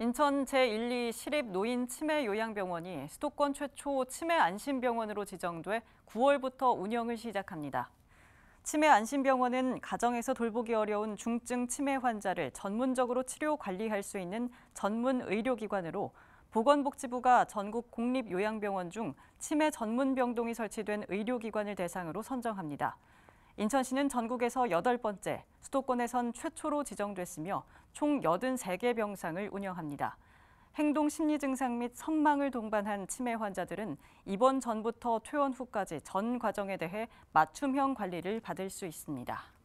인천 제1, 2 시립 노인 치매 요양병원이 수도권 최초 치매 안심병원으로 지정돼 9월부터 운영을 시작합니다. 치매 안심병원은 가정에서 돌보기 어려운 중증 치매 환자를 전문적으로 치료 관리할 수 있는 전문 의료기관으로 보건복지부가 전국 공립 요양병원 중 치매 전문 병동이 설치된 의료기관을 대상으로 선정합니다. 인천시는 전국에서 여덟 번째, 수도권에선 최초로 지정됐으며 총 83개 병상을 운영합니다. 행동 심리 증상 및 선망을 동반한 치매 환자들은 입원 전부터 퇴원 후까지 전 과정에 대해 맞춤형 관리를 받을 수 있습니다.